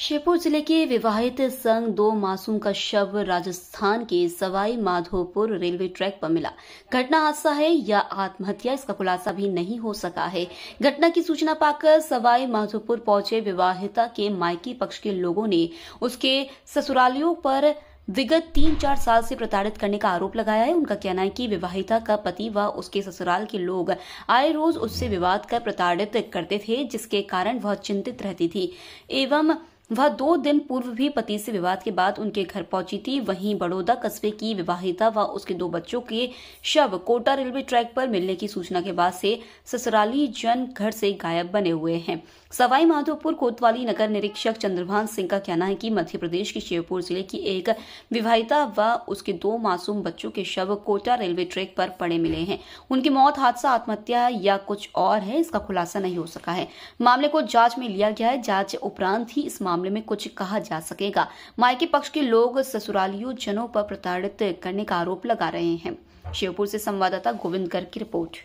शिवपुर जिले के विवाहित संग दो मासूम का शव राजस्थान के सवाई माधोपुर रेलवे ट्रैक पर मिला घटना हादसा है या आत्महत्या इसका खुलासा भी नहीं हो सका है घटना की सूचना पाकर सवाई माधोपुर पहुंचे विवाहिता के मायकी पक्ष के लोगों ने उसके ससुरालियों पर विगत तीन चार साल से प्रताड़ित करने का आरोप लगाया है उनका कहना है कि विवाहिता का पति व उसके ससुराल के लोग आए रोज उससे विवाद कर प्रताड़ित करते थे जिसके कारण वह चिंतित रहती थी एवं वह दो दिन पूर्व भी पति से विवाद के बाद उनके घर पहुंची थी वहीं बड़ौदा कस्बे की विवाहिता व उसके दो बच्चों के शव कोटा रेलवे ट्रैक पर मिलने की सूचना के बाद से ससुराली जन घर से गायब बने हुए हैं सवाई माधोपुर कोतवाली नगर निरीक्षक चंद्रभान सिंह का कहना है कि मध्य प्रदेश के श्योपुर जिले की एक विवाहिता व उसके दो मासूम बच्चों के शव कोटा रेलवे ट्रैक पर पड़े मिले हैं उनकी मौत हादसा आत्महत्या या कुछ और है इसका खुलासा नहीं हो सका है मामले को जांच में लिया गया है जांच उपरांत ही इस मामले मामले में कुछ कहा जा सकेगा मायके पक्ष के लोग ससुरालियों जनों पर प्रताड़ित करने का आरोप लगा रहे हैं शिवपुर से संवाददाता गोविंद गर्ग की रिपोर्ट